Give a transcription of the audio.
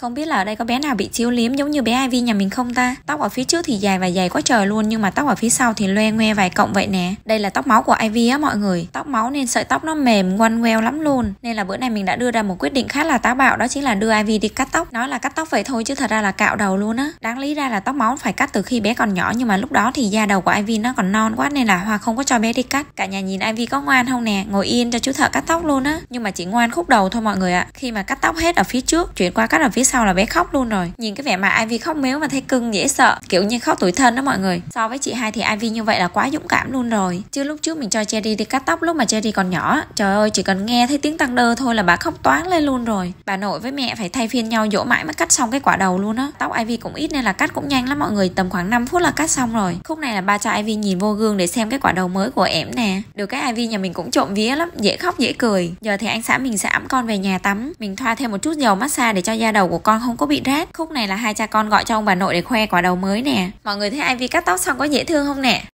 Không biết là ở đây có bé nào bị chiếu liếm giống như bé Ivy nhà mình không ta? Tóc ở phía trước thì dài và dày quá trời luôn nhưng mà tóc ở phía sau thì loe ngoe vài cộng vậy nè. Đây là tóc máu của Ivy á mọi người. Tóc máu nên sợi tóc nó mềm ngoan ngoeo lắm luôn. Nên là bữa nay mình đã đưa ra một quyết định khá là táo bạo đó chính là đưa Ivy đi cắt tóc. Nói là cắt tóc vậy thôi chứ thật ra là cạo đầu luôn á. Đáng lý ra là tóc máu phải cắt từ khi bé còn nhỏ nhưng mà lúc đó thì da đầu của Ivy nó còn non quá nên là Hoa không có cho bé đi cắt. Cả nhà nhìn Ivy có ngoan không nè, ngồi yên cho chú thợ cắt tóc luôn á. Nhưng mà chỉ ngoan khúc đầu thôi mọi người ạ. Khi mà cắt tóc hết ở phía trước chuyển qua cắt ở phía sau là bé khóc luôn rồi nhìn cái vẻ mà ivy khóc méo mà thấy cưng dễ sợ kiểu như khóc tuổi thân đó mọi người so với chị hai thì ivy như vậy là quá dũng cảm luôn rồi chứ lúc trước mình cho cherry đi cắt tóc lúc mà cherry còn nhỏ trời ơi chỉ cần nghe thấy tiếng tăng đơ thôi là bà khóc toáng lên luôn rồi bà nội với mẹ phải thay phiên nhau dỗ mãi mới cắt xong cái quả đầu luôn á tóc ivy cũng ít nên là cắt cũng nhanh lắm mọi người tầm khoảng 5 phút là cắt xong rồi khúc này là ba cho ivy nhìn vô gương để xem cái quả đầu mới của em nè được cái ivy nhà mình cũng trộm vía lắm dễ khóc dễ cười giờ thì anh xã mình sẽ ẵm con về nhà tắm mình thoa thêm một chút dầu massage để cho da đầu của con không có bị rát khúc này là hai cha con gọi cho ông bà nội để khoe quả đầu mới nè mọi người thấy ivy cắt tóc xong có dễ thương không nè